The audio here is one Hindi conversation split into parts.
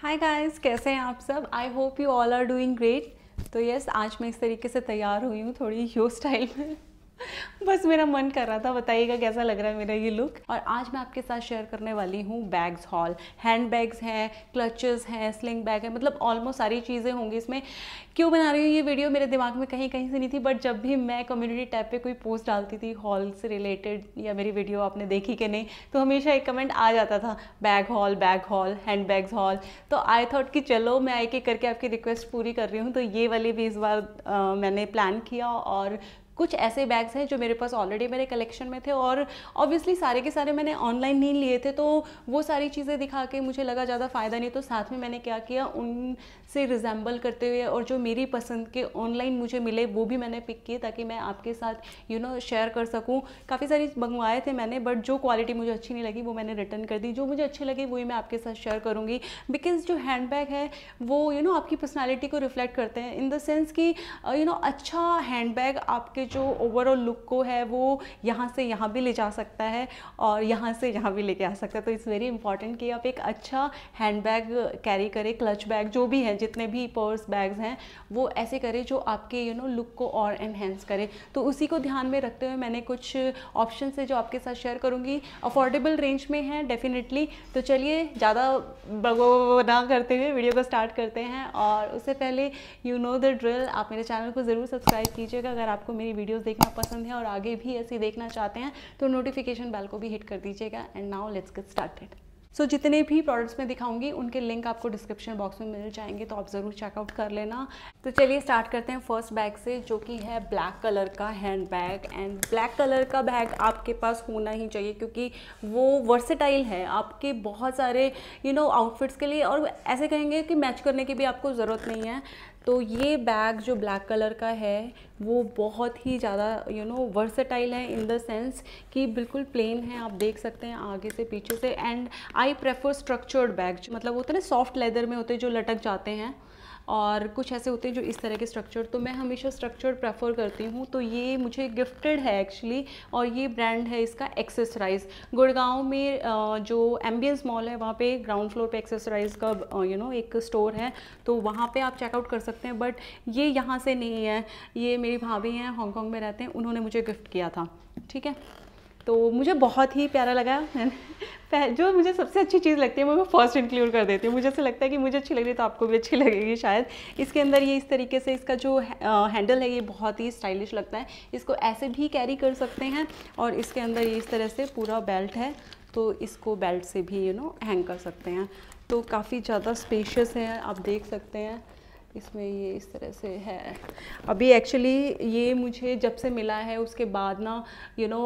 हाय गाइस कैसे हैं आप सब I hope you all are doing great तो यस आज मैं इस तरीके से तैयार हुई हूँ थोड़ी यो स्टाइल में बस मेरा मन कर रहा था बताइएगा कैसा लग रहा है मेरा ये लुक और आज मैं आपके साथ शेयर करने वाली हूँ बैग्स हॉल हैंड बैग्स हैं क्लचेस हैं स्लिंग बैग है मतलब ऑलमोस्ट सारी चीज़ें होंगी इसमें क्यों बना रही हूँ ये वीडियो मेरे दिमाग में कहीं कहीं से नहीं थी बट जब भी मैं कम्युनिटी टैप पे कोई पोस्ट डालती थी हॉल से रिलेटेड या मेरी वीडियो आपने देखी कि नहीं तो हमेशा एक कमेंट आ जाता था bag haul bag haul handbags haul तो आई थॉट कि चलो मैं एक एक करके आपकी रिक्वेस्ट पूरी कर रही हूँ तो ये वाली भी इस बार मैंने प्लान किया और कुछ ऐसे बैग्स हैं जो मेरे पास ऑलरेडी मेरे कलेक्शन में थे और ऑब्वियसली सारे के सारे मैंने ऑनलाइन नहीं लिए थे तो वो सारी चीज़ें दिखा के मुझे लगा ज़्यादा फ़ायदा नहीं तो साथ में मैंने क्या किया उन से रिजेंबल करते हुए और जो मेरी पसंद के ऑनलाइन मुझे मिले वो भी मैंने पिक किए ताकि मैं आपके साथ यू नो शेयर कर सकूँ काफ़ी सारी मंगवाए थे मैंने बट जो क्वालिटी मुझे अच्छी नहीं लगी वो मैंने रिटर्न कर दी जो मुझे अच्छी लगी वही मैं आपके साथ शेयर करूँगी बिकॉज जो हैंडबैग है वो यू you नो know, आपकी पर्सनैलिटी को रिफ्लेक्ट करते हैं इन द सेंस कि यू uh, नो अच्छा हैंडबैग आपके जो ओवरऑल लुक को है वो यहाँ से यहाँ भी ले जा सकता है और यहाँ से यहाँ भी लेके आ सकता है तो इट्स वेरी इंपॉर्टेंट कि आप एक अच्छा हैंडबैग कैरी करें क्लच बैग जो भी है जितने भी पर्स बैग्स हैं वो ऐसे करें जो आपके यू नो लुक को और एनहेंस करे तो उसी को ध्यान में रखते हुए मैंने कुछ ऑप्शन है जो आपके साथ शेयर करूँगी अफोर्डेबल रेंज में है डेफिनेटली तो चलिए ज़्यादा ना करते हुए वीडियो को स्टार्ट करते हैं और उससे पहले यू नो द ड्रिल आप मेरे चैनल को ज़रूर सब्सक्राइब कीजिएगा अगर आपको मेरी वीडियोज़ देखना पसंद है और आगे भी ऐसे देखना चाहते हैं तो नोटिफिकेशन बेल को भी हिट कर दीजिएगा and now let's get started so so, जितने भी प्रोडक्ट्स मैं दिखाऊंगी उनके लिंक आपको डिस्क्रिप्शन बॉक्स में मिल जाएंगे तो आप ज़रूर चेकआउट कर लेना तो चलिए स्टार्ट करते हैं फर्स्ट बैग से जो कि है ब्लैक कलर का handbag and black colour का बैग आपके पास होना ही चाहिए क्योंकि वो वर्सेटाइल है आपके बहुत सारे यू नो आउटफिट्स के लिए और ऐसे कहेंगे कि मैच करने की भी आपको ज़रूरत नहीं है तो ये बैग जो ब्लैक कलर का है वो बहुत ही ज़्यादा यू नो वर्सेटाइल है इन द सेंस कि बिल्कुल प्लेन है आप देख सकते हैं आगे से पीछे से and I prefer structured bag मतलब होते हैं ना सॉफ्ट लेदर में होते जो लटक जाते हैं और कुछ ऐसे होते हैं जो इस तरह के स्ट्रक्चर तो मैं हमेशा स्ट्रक्चर प्रेफर करती हूँ तो ये मुझे गिफ्टेड है एक्चुअली और ये ब्रांड है इसका एक्सेसराइज गुड़गांव में जो एम्बियंस मॉल है वहाँ पे ग्राउंड फ्लोर पे एक्सेसराइज का यू नो एक स्टोर है तो वहाँ पे आप चेकआउट कर सकते हैं बट ये यहाँ से नहीं है ये मेरी भाभी हैं हांगकॉन्ग में रहते हैं उन्होंने मुझे गिफ्ट किया था ठीक है तो मुझे बहुत ही प्यारा लगा जो मुझे सबसे अच्छी चीज़ लगती है वो मैं फर्स्ट इंक्लूड कर देती हूँ मुझे ऐसा लगता है कि मुझे अच्छी लग रही है तो आपको भी अच्छी लगेगी शायद इसके अंदर ये इस तरीके से इसका जो हैंडल है ये बहुत ही स्टाइलिश लगता है इसको ऐसे भी कैरी कर सकते हैं और इसके अंदर ये इस तरह से पूरा बेल्ट है तो इसको बेल्ट से भी यू नो हैंग कर सकते हैं तो काफ़ी ज़्यादा स्पेशियस है आप देख सकते हैं इसमें ये इस तरह से है अभी एक्चुअली ये मुझे जब से मिला है उसके बाद ना यू नो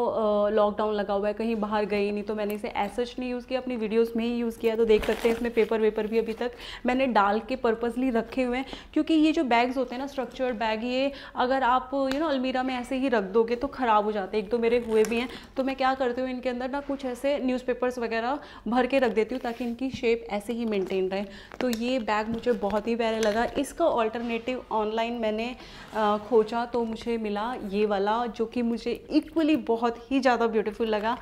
लॉकडाउन लगा हुआ है कहीं बाहर गई नहीं तो मैंने इसे ऐसा नहीं यूज़ किया अपनी वीडियोस में ही यूज़ किया तो देख सकते हैं इसमें पेपर वेपर भी अभी तक मैंने डाल के पर्पज़ली रखे हुए हैं क्योंकि ये जो बैग्स होते हैं ना स्ट्रक्चर्ड बैग ये अगर आप यू नो अलमीरा में ऐसे ही रख दोगे तो ख़राब हो जाते हैं एक दो मेरे हुए भी हैं तो मैं क्या करती हूँ इनके अंदर ना कुछ ऐसे न्यूज़ वगैरह भर के रख देती हूँ ताकि इनकी शेप ऐसे ही मेनटेन रहे तो ये बैग मुझे बहुत ही प्यारा लगा इस इसका ऑल्टरनेटिव ऑनलाइन मैंने खोजा तो मुझे मिला ये वाला जो कि मुझे इक्वली बहुत ही ज़्यादा ब्यूटीफुल लगा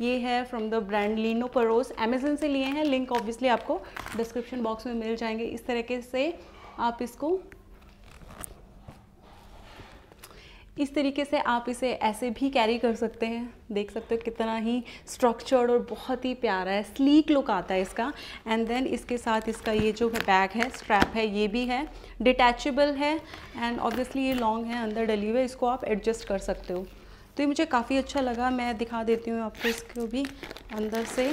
ये है फ्रॉम द ब्रांड लीनो परोस अमेजन से लिए हैं लिंक ऑब्वियसली आपको डिस्क्रिप्शन बॉक्स में मिल जाएंगे इस तरीके से आप इसको इस तरीके से आप इसे ऐसे भी कैरी कर सकते हैं देख सकते हो कितना ही स्ट्रक्चर्ड और बहुत ही प्यारा है स्लीक लुक आता है इसका एंड देन इसके साथ इसका ये जो बैग है स्ट्रैप है ये भी है डिटैचेबल है एंड ऑब्वियसली ये लॉन्ग है अंदर डली हुई इसको आप एडजस्ट कर सकते हो तो ये मुझे काफ़ी अच्छा लगा मैं दिखा देती हूँ आपको इसको भी अंदर से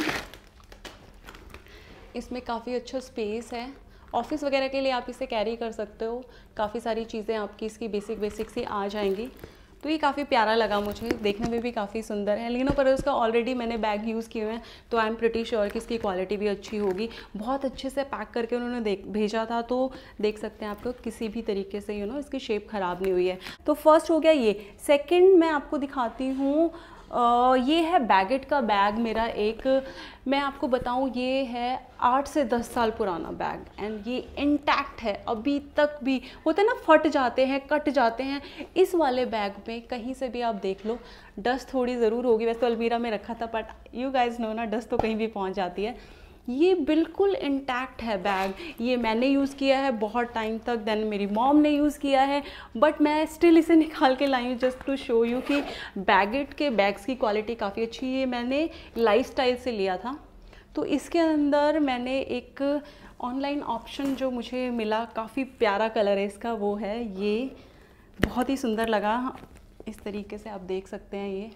इसमें काफ़ी अच्छा स्पेस है ऑफिस वगैरह के लिए आप इसे कैरी कर सकते हो काफ़ी सारी चीज़ें आपकी इसकी बेसिक बेसिक सी आ जाएंगी तो ये काफ़ी प्यारा लगा मुझे देखने में भी काफ़ी सुंदर है लेकिन पर उसका ऑलरेडी मैंने बैग यूज़ किए हैं तो आई एम प्रिटी श्योर कि इसकी क्वालिटी भी अच्छी होगी बहुत अच्छे से पैक करके उन्होंने देख भेजा था तो देख सकते हैं आप लोग किसी भी तरीके से यू you नो know, इसकी शेप ख़राब नहीं हुई है तो फर्स्ट हो गया ये सेकेंड मैं आपको दिखाती हूँ ये है बैगेट का बैग मेरा एक मैं आपको बताऊं ये है आठ से दस साल पुराना बैग एंड ये इंटैक्ट है अभी तक भी होते ना फट जाते हैं कट जाते हैं इस वाले बैग में कहीं से भी आप देख लो डस्ट थोड़ी ज़रूर होगी वैसे तो अलमीरा में रखा था बट यू गाइज नो ना डस्ट तो कहीं भी पहुंच जाती है ये बिल्कुल इंटैक्ट है बैग ये मैंने यूज़ किया है बहुत टाइम तक देन मेरी मॉम ने यूज़ किया है बट मैं स्टिल इसे निकाल के लाई हूँ जस्ट टू शो यू कि बैगेट के बैग्स की क्वालिटी काफ़ी अच्छी है मैंने लाइफ स्टाइल से लिया था तो इसके अंदर मैंने एक ऑनलाइन ऑप्शन जो मुझे मिला काफ़ी प्यारा कलर है इसका वो है ये बहुत ही सुंदर लगा इस तरीके से आप देख सकते हैं ये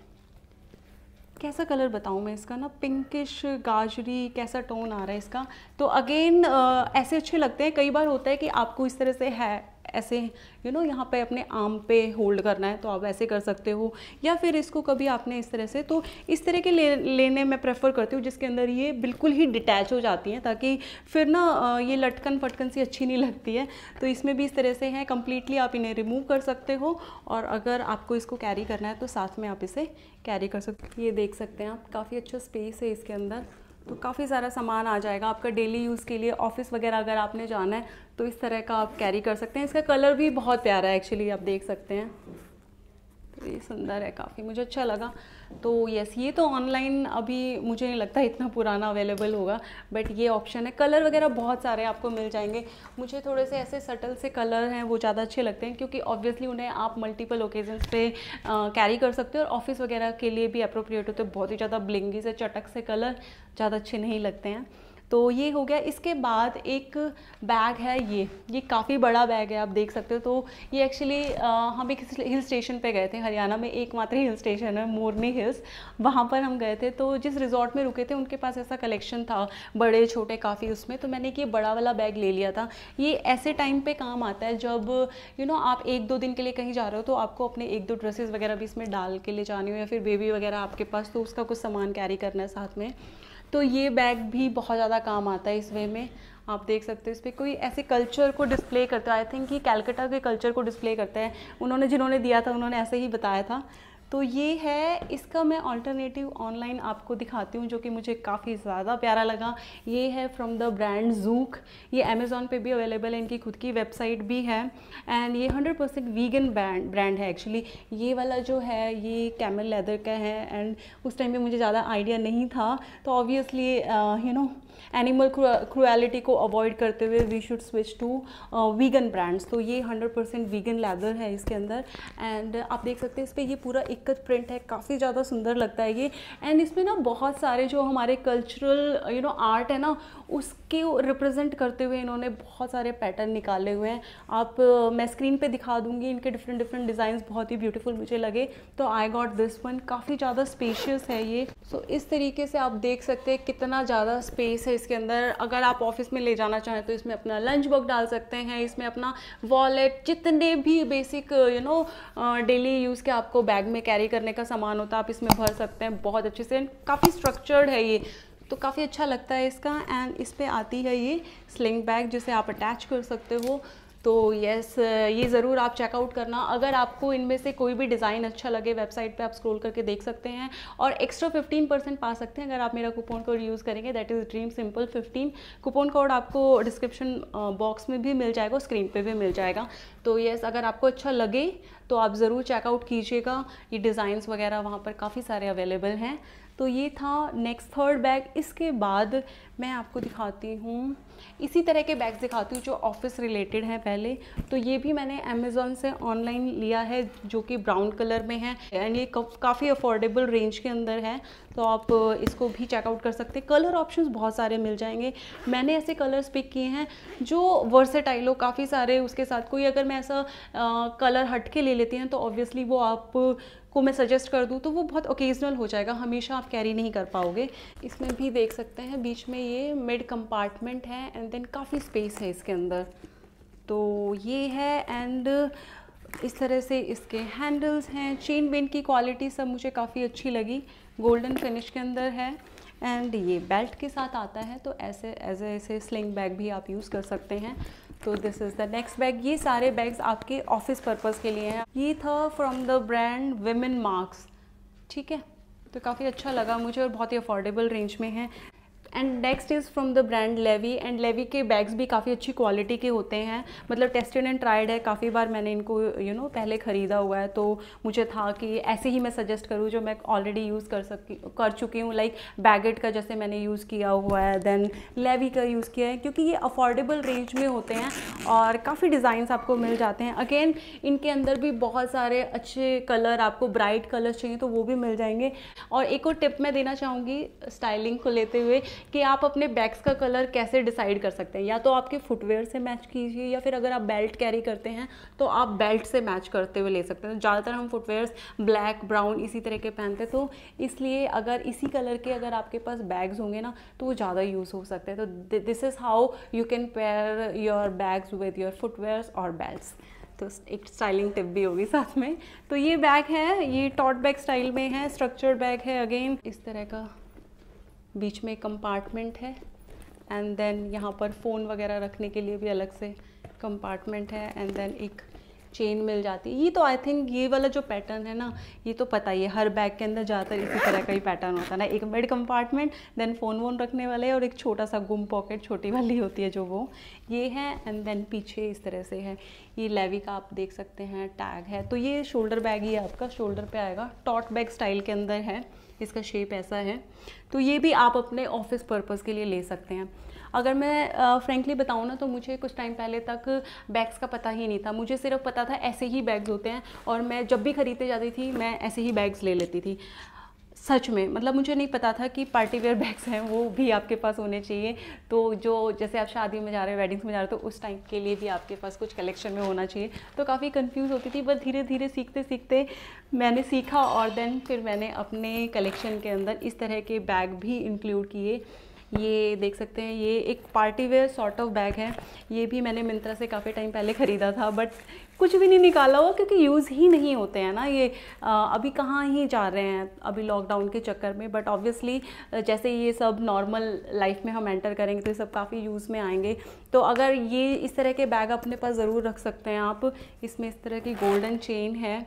कैसा कलर बताऊँ मैं इसका ना पिंकिश गाजरी कैसा टोन आ रहा है इसका तो अगेन ऐसे अच्छे लगते हैं कई बार होता है कि आपको इस तरह से है ऐसे यू नो यहाँ पे अपने आर्म पे होल्ड करना है तो आप ऐसे कर सकते हो या फिर इसको कभी आपने इस तरह से तो इस तरह के ले लेने मैं प्रेफर करती हूँ जिसके अंदर ये बिल्कुल ही डिटैच हो जाती हैं ताकि फिर ना ये लटकन फटकन सी अच्छी नहीं लगती है तो इसमें भी इस तरह से हैं कम्प्लीटली आप इन्हें रिमूव कर सकते हो और अगर आपको इसको कैरी करना है तो साथ में आप इसे कैरी कर सकते ये देख सकते हैं आप काफ़ी अच्छा स्पेस है इसके अंदर तो काफ़ी सारा सामान आ जाएगा आपका डेली यूज़ के लिए ऑफिस वगैरह अगर आपने जाना है तो इस तरह का आप कैरी कर सकते हैं इसका कलर भी बहुत प्यारा है एक्चुअली आप देख सकते हैं तो ये सुंदर है काफ़ी मुझे अच्छा लगा तो यस ये तो ऑनलाइन अभी मुझे नहीं लगता इतना पुराना अवेलेबल होगा बट ये ऑप्शन है कलर वगैरह बहुत सारे आपको मिल जाएंगे मुझे थोड़े से ऐसे सटल से कलर हैं वो ज़्यादा अच्छे लगते हैं क्योंकि ऑब्वियसली उन्हें आप मल्टीपल ओकेजन्स पे कैरी कर सकते हो और ऑफिस वगैरह के लिए भी अप्रोप्रिएट होते हैं बहुत ही ज़्यादा ब्लिंगी से चटक से कलर ज़्यादा अच्छे नहीं लगते हैं तो ये हो गया इसके बाद एक बैग है ये ये काफ़ी बड़ा बैग है आप देख सकते हो तो ये एक्चुअली हम एक हिल स्टेशन पे गए थे हरियाणा में एकमात्र हिल स्टेशन है मोरनी हिल्स वहाँ पर हम गए थे तो जिस रिजॉर्ट में रुके थे उनके पास ऐसा कलेक्शन था बड़े छोटे काफ़ी उसमें तो मैंने एक ये बड़ा वाला बैग ले लिया था ये ऐसे टाइम पर काम आता है जब यू you नो know, आप एक दो दिन के लिए कहीं जा रहे हो तो आपको अपने एक दो ड्रेसेस वगैरह भी इसमें डाल के ले जानी हो या फिर बेबी वगैरह आपके पास तो उसका कुछ सामान कैरी करना है साथ में तो ये बैग भी बहुत ज़्यादा काम आता है इस वे में आप देख सकते हो इस पर कोई ऐसे कल्चर को डिस्प्ले करता है आई थिंक ये कैलकटा के कल्चर को डिस्प्ले करते हैं उन्होंने जिन्होंने दिया था उन्होंने ऐसे ही बताया था तो ये है इसका मैं अल्टरनेटिव ऑनलाइन आपको दिखाती हूँ जो कि मुझे काफ़ी ज़्यादा प्यारा लगा ये है फ्रॉम द ब्रांड जूक ये अमेज़ोन पे भी अवेलेबल है इनकी खुद की वेबसाइट भी है एंड ये 100% परसेंट वीगन ब्रांड ब्रांड है एक्चुअली ये वाला जो है ये कैमल लेदर का है एंड उस टाइम पे मुझे ज़्यादा आइडिया नहीं था तो obviously you know animal cruelty को अवॉइड करते हुए we should switch to vegan brands तो ये हंड्रेड परसेंट वीगन लेदर है इसके अंदर एंड आप देख सकते हैं इस पर ये पूरा एकत प्रिंट है काफ़ी ज़्यादा सुंदर लगता है ये एंड इसमें ना बहुत सारे जो हमारे कल्चरल यू नो आर्ट है ना उसके रिप्रेजेंट करते हुए इन्होंने बहुत सारे पैटर्न निकाले हुए हैं आप मैं स्क्रीन पे दिखा दूंगी इनके डिफरेंट डिफरेंट डिजाइन बहुत ही ब्यूटीफुल मुझे लगे तो आई गॉट दिस वन काफ़ी ज़्यादा स्पेशियस है ये सो so, इस तरीके से आप देख सकते हैं कितना ज़्यादा स्पेस है इसके अंदर अगर आप ऑफिस में ले जाना चाहें तो इसमें अपना लंच बॉक्स डाल सकते हैं इसमें अपना वॉलेट जितने भी basic you know daily use के आपको बैग में कैरी करने का सामान होता है आप इसमें भर सकते हैं बहुत अच्छे से काफ़ी स्ट्रक्चर्ड है ये तो काफ़ी अच्छा लगता है इसका एंड इस पर आती है ये स्लिंग बैग जिसे आप अटैच कर सकते हो तो यस ये ज़रूर आप चेकआउट करना अगर आपको इनमें से कोई भी डिज़ाइन अच्छा लगे वेबसाइट पे आप स्क्रॉल करके देख सकते हैं और एक्स्ट्रा 15 परसेंट पा सकते हैं अगर आप मेरा कूपन कोड यूज़ करेंगे that is dream simple 15 coupon code आपको डिस्क्रिप्शन बॉक्स में भी मिल जाएगा स्क्रीन पर भी मिल जाएगा तो येस अगर आपको अच्छा लगे तो आप ज़रूर चेकआउट कीजिएगा ये डिज़ाइंस वगैरह वहाँ पर काफ़ी सारे अवेलेबल हैं तो ये था नेक्स्ट थर्ड बैग इसके बाद मैं आपको दिखाती हूँ इसी तरह के बैग्स दिखाती हूँ जो ऑफिस रिलेटेड हैं पहले तो ये भी मैंने अमेज़ोन से ऑनलाइन लिया है जो कि ब्राउन कलर में है एंड ये काफ़ी अफोर्डेबल रेंज के अंदर है तो आप इसको भी चेकआउट कर सकते हैं कलर ऑप्शन बहुत सारे मिल जाएंगे मैंने ऐसे कलर्स पिक किए हैं जो वर्सेटाइल हो काफ़ी सारे उसके साथ कोई अगर मैं ऐसा आ, कलर हट के ले लेती हैं तो ऑब्वियसली वो आप को मैं सजेस्ट कर दूँ तो वो बहुत ओकेजनल हो जाएगा हमेशा आप कैरी नहीं कर पाओगे इसमें भी देख सकते हैं बीच में ये मिड कंपार्टमेंट है एंड देन काफ़ी स्पेस है इसके अंदर तो ये है एंड इस तरह से इसके हैंडल्स हैं चेन बेन की क्वालिटी सब मुझे काफ़ी अच्छी लगी गोल्डन फिनिश के अंदर है एंड ये बेल्ट के साथ आता है तो ऐसे एज ऐसे स्लिंग बैग भी आप यूज़ कर सकते हैं तो this is the next bag ये सारे बैग्स आपके ऑफिस पर्पज़ के लिए हैं ये था from the brand women marks ठीक है तो काफ़ी अच्छा लगा मुझे और बहुत ही अफोर्डेबल रेंज में है and next is from the brand Lavie and Lavie के बैग्स भी काफ़ी अच्छी क्वालिटी के होते हैं मतलब टेस्टेड एंड ट्राइड है काफ़ी बार मैंने इनको यू you नो know, पहले ख़रीदा हुआ है तो मुझे था कि ऐसे ही मैं सजेस्ट करूँ जो मैं ऑलरेडी यूज़ कर सकी कर चुकी हूँ लाइक बैगेट का जैसे मैंने यूज़ किया हुआ है देन लेवी का यूज़ किया है क्योंकि ये अफोर्डेबल रेंज में होते हैं और काफ़ी डिज़ाइंस आपको मिल जाते हैं अगेन इनके अंदर भी बहुत सारे अच्छे कलर आपको ब्राइट कलर्स चाहिए तो वो भी मिल जाएंगे और एक और टिप मैं देना चाहूँगी स्टाइलिंग को लेते हुए कि आप अपने बैग्स का कलर कैसे डिसाइड कर सकते हैं या तो आपके फुटवेयर से मैच कीजिए या फिर अगर आप बेल्ट कैरी करते हैं तो आप बेल्ट से मैच करते हुए ले सकते हैं ज़्यादातर हम फुटवेयर्स ब्लैक ब्राउन इसी तरह के पहनते हैं तो इसलिए अगर इसी कलर के अगर आपके पास बैग्स होंगे ना तो वो ज़्यादा यूज़ हो सकते हैं तो this is how you can pair your bags with your footwears और बेल्ट्स तो एक स्टाइलिंग टिप भी होगी साथ में तो ये बैग है ये टॉट बैग स्टाइल में है स्ट्रक्चर्ड बैग है अगेन इस तरह का बीच में कंपार्टमेंट है एंड देन यहाँ पर फ़ोन वगैरह रखने के लिए भी अलग से कंपार्टमेंट है एंड देन एक चेन मिल जाती है ये तो आई थिंक ये वाला जो पैटर्न है ना ये तो पता ही है हर बैग के अंदर ज़्यादातर इसी तरह का ही पैटर्न होता है ना एक बेड कंपार्टमेंट देन फ़ोन वोन रखने वाले और एक छोटा सा गुम पॉकेट छोटी वाली होती है जो वो ये है एंड देन पीछे इस तरह से है ये लेवी का आप देख सकते हैं टैग है तो ये शोल्डर बैग ही आपका शोल्डर पर आएगा टॉट बैग स्टाइल के अंदर है इसका शेप ऐसा है तो ये भी आप अपने ऑफिस पर्पज़ के लिए ले सकते हैं अगर मैं फ्रेंकली बताऊँ ना तो मुझे कुछ टाइम पहले तक बैग्स का पता ही नहीं था मुझे सिर्फ पता था ऐसे ही बैग्स होते हैं और मैं जब भी ख़रीदते जाती थी मैं ऐसे ही बैग्स ले लेती थी सच में मतलब मुझे नहीं पता था कि पार्टी वेयर बैग्स हैं वो भी आपके पास होने चाहिए तो जो जैसे आप शादी में जा रहे हैं वेडिंग्स में जा रहे हो तो उस टाइम के लिए भी आपके पास कुछ कलेक्शन में होना चाहिए तो काफ़ी कंफ्यूज होती थी बस धीरे धीरे सीखते सीखते मैंने सीखा और देन फिर मैंने अपने कलेक्शन के अंदर इस तरह के बैग भी इंक्लूड किए ये देख सकते हैं ये एक party where sort of bag है ये भी मैंने मिंत्रा से काफ़ी टाइम पहले ख़रीदा था बट कुछ भी नहीं निकाला हुआ क्योंकि यूज़ ही नहीं होते हैं ना ये आ, अभी कहाँ ही जा रहे हैं अभी लॉकडाउन के चक्कर में बट ऑब्वियसली जैसे ये सब नॉर्मल लाइफ में हम एंटर करेंगे तो ये सब काफ़ी यूज़ में आएंगे तो अगर ये इस तरह के बैग अपने पास ज़रूर रख सकते हैं आप इसमें इस तरह की गोल्डन चेन है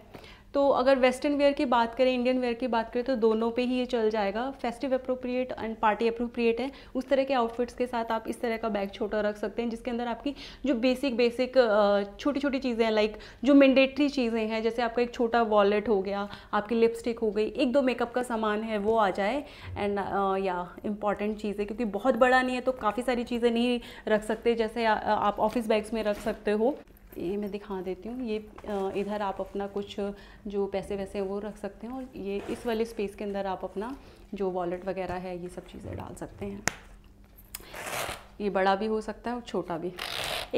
तो अगर वेस्टर्न वेयर की बात करें इंडियन वेयर की बात करें तो दोनों पे ही ये चल जाएगा festive appropriate and party appropriate है उस तरह के आउटफिट्स के साथ आप इस तरह का बैग छोटा रख सकते हैं जिसके अंदर आपकी जो बेसिक बेसिक छोटी छोटी चीज़ें हैं लाइक जो मैंडेटरी चीज़ें हैं जैसे आपका एक छोटा वॉलेट हो गया आपकी लिपस्टिक हो गई एक दो मेकअप का सामान है वो आ जाए एंड या इंपॉर्टेंट चीज़ है क्योंकि बहुत बड़ा नहीं है तो काफ़ी सारी चीज़ें नहीं रख सकते जैसे आप ऑफिस बैग्स में रख सकते हो ये मैं दिखा देती हूँ ये इधर आप अपना कुछ जो पैसे वैसे हैं वो रख सकते हैं और ये इस वाले स्पेस के अंदर आप अपना जो वॉलेट वगैरह है ये सब चीज़ें डाल सकते हैं ये बड़ा भी हो सकता है और छोटा भी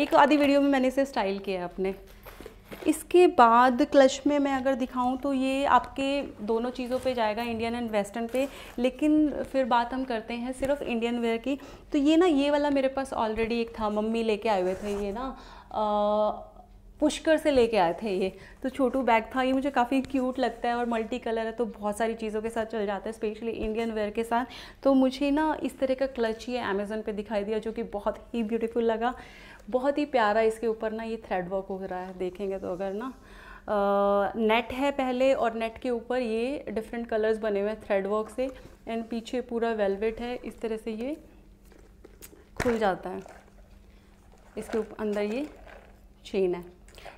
एक आधी वीडियो में मैंने इसे स्टाइल किया है अपने इसके बाद क्लच में मैं अगर दिखाऊं तो ये आपके दोनों चीज़ों पे जाएगा इंडियन एंड वेस्टर्न पे लेकिन फिर बात हम करते हैं सिर्फ इंडियन वेयर की तो ये ना ये वाला मेरे पास ऑलरेडी एक था मम्मी लेके आए हुए थे ये ना आ, पुष्कर से लेके आए थे ये तो छोटू बैग था ये मुझे काफ़ी क्यूट लगता है और मल्टी कलर है तो बहुत सारी चीज़ों के साथ चल जाता है स्पेशली इंडियन वेयर के साथ तो मुझे ना इस तरह का क्लच ये अमेज़ोन पे दिखाई दिया जो कि बहुत ही ब्यूटीफुल लगा बहुत ही प्यारा इसके ऊपर ना ये थ्रेड वर्क हो रहा है देखेंगे तो अगर ना नेट है पहले और नेट के ऊपर ये डिफरेंट कलर्स बने हुए हैं थ्रेड वर्क से एंड पीछे पूरा वेलवेट है इस तरह से ये खुल जाता है इसके ऊपर अंदर ये चेन है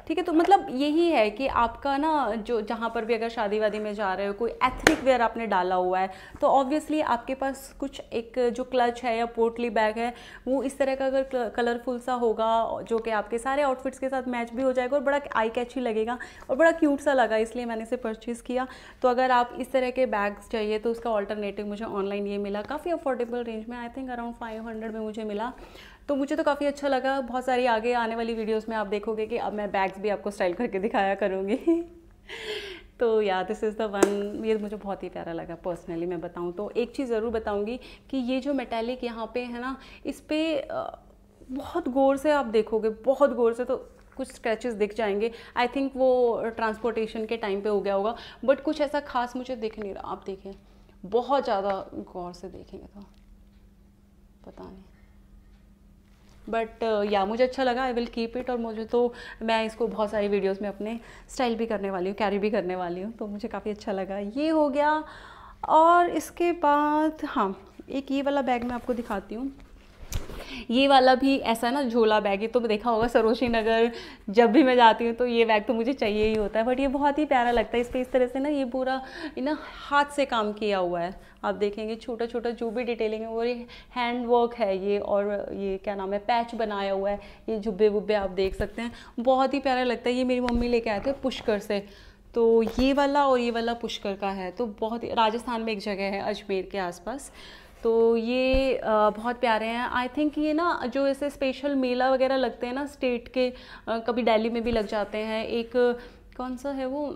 ठीक है तो मतलब यही है कि आपका ना जो जहाँ पर भी अगर शादी वादी में जा रहे हो कोई एथनिक वेयर आपने डाला हुआ है तो ऑब्वियसली आपके पास कुछ एक जो क्लच है या पोटली बैग है वो इस तरह का अगर कलरफुल सा होगा जो कि आपके सारे आउटफिट्स के साथ मैच भी हो जाएगा और बड़ा आई कैच लगेगा और बड़ा क्यूट सा लगा इसलिए मैंने इसे परचेज़ किया तो अगर आप इस तरह के बैग्स चाहिए तो उसका ऑल्टरनेटिव मुझे ऑनलाइन ये मिला काफ़ी अफोर्डेबल रेंज में I think around five hundred में मुझे मिला तो मुझे तो काफ़ी अच्छा लगा बहुत सारी आगे आने वाली वीडियोस में आप देखोगे कि अब मैं बैग्स भी आपको स्टाइल करके दिखाया करूँगी तो या दिस इज़ द वन ये मुझे बहुत ही प्यारा लगा पर्सनली मैं बताऊँ तो एक चीज़ ज़रूर बताऊँगी कि ये जो मेटेलिक यहाँ पे है ना इस पर बहुत गौर से आप देखोगे बहुत गौर से तो कुछ स्क्रैचेस दिख जाएंगे आई थिंक वो ट्रांसपोर्टेशन के टाइम पे हो गया होगा बट कुछ ऐसा खास मुझे दिख नहीं रहा आप देखें बहुत ज़्यादा गौर से देखेंगे तो पता नहीं बट या uh, मुझे अच्छा लगा आई विल कीप इट और मुझे तो मैं इसको बहुत सारी वीडियोस में अपने स्टाइल भी करने वाली हूँ कैरी भी करने वाली हूँ तो मुझे काफ़ी अच्छा लगा ये हो गया और इसके बाद हाँ एक ये वाला बैग मैं आपको दिखाती हूँ ये वाला भी ऐसा ना झोला बैग ये तो देखा होगा सरोशी नगर जब भी मैं जाती हूँ तो ये बैग तो मुझे चाहिए ही होता है बट ये बहुत ही प्यारा लगता है इस पर इस तरह से ना ये पूरा ना हाथ से काम किया हुआ है आप देखेंगे छोटा छोटा जो भी डिटेलिंग है वो ये हैंड वर्क है ये और ये क्या नाम है पैच बनाया हुआ है ये झुब्बे वुब्बे आप देख सकते हैं बहुत ही प्यारा लगता है ये मेरी मम्मी लेके आए थे पुष्कर से तो ये वाला और ये वाला पुष्कर का है तो बहुत ही राजस्थान में एक जगह है अजमेर के आसपास तो ये बहुत प्यारे हैं आई थिंक ये ना जो ऐसे स्पेशल मेला वगैरह लगते हैं ना स्टेट के कभी दिल्ली में भी लग जाते हैं एक कौन सा है वो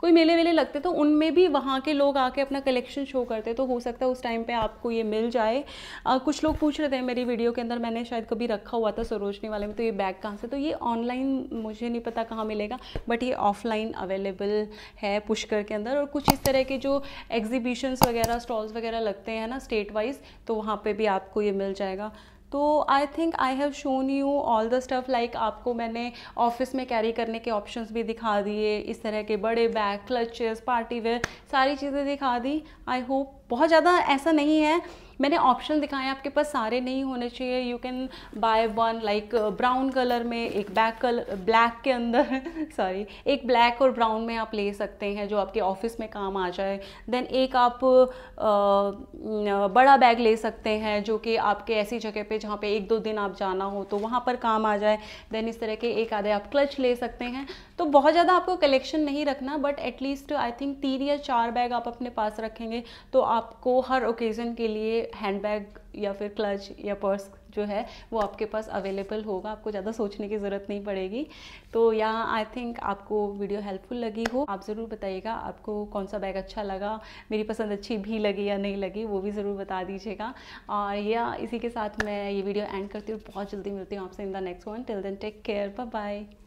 कोई मेले वेले लगते तो उनमें भी वहाँ के लोग आके अपना कलेक्शन शो करते तो हो सकता है उस टाइम पर आपको ये मिल जाए आ, कुछ लोग पूछ रहे थे मेरी वीडियो के अंदर मैंने शायद कभी रखा हुआ था सरोजनी वाले में तो ये बैग कहाँ से तो ये ऑनलाइन मुझे नहीं पता कहाँ मिलेगा बट ये ऑफलाइन अवेलेबल है पुष्कर के अंदर और कुछ इस तरह के जो एग्जीबिशंस वगैरह स्टॉल्स वगैरह लगते हैं ना स्टेट वाइज तो वहाँ पर भी आपको ये मिल जाएगा तो I think I have shown you all the stuff like आपको मैंने ऑफिस में कैरी करने के ऑप्शंस भी दिखा दिए इस तरह के बड़े बैग क्लचेस पार्टी वेयर सारी चीज़ें दिखा दी आई होप बहुत ज़्यादा ऐसा नहीं है मैंने ऑप्शन दिखाए आपके पास सारे नहीं होने चाहिए you can buy one like brown colour में एक बैक कलर ब्लैक के अंदर सॉरी एक ब्लैक और ब्राउन में आप ले सकते हैं जो आपके ऑफिस में काम आ जाए देन एक आप आ, uh, बड़ा बैग ले सकते हैं जो कि आपके ऐसी जगह पे जहाँ पे एक दो दिन आप जाना हो तो वहाँ पर काम आ जाए देन इस तरह के एक आधे आप क्लच ले सकते हैं तो बहुत ज़्यादा आपको कलेक्शन नहीं रखना बट एटलीस्ट आई थिंक तीन या चार बैग आप अपने पास रखेंगे तो आपको हर ओकेज़न के लिए हैंड बैग या फिर क्लच या पर्स जो है वो आपके पास अवेलेबल होगा आपको ज़्यादा सोचने की ज़रूरत नहीं पड़ेगी तो या आई थिंक आपको वीडियो हेल्पफुल लगी हो आप ज़रूर बताइएगा आपको कौन सा बैग अच्छा लगा मेरी पसंद अच्छी भी लगी या नहीं लगी वो भी ज़रूर बता दीजिएगा और या इसी के साथ मैं ये वीडियो एंड करती हूँ बहुत जल्दी मिलती हूँ आपसे in the next one till then take care bye bye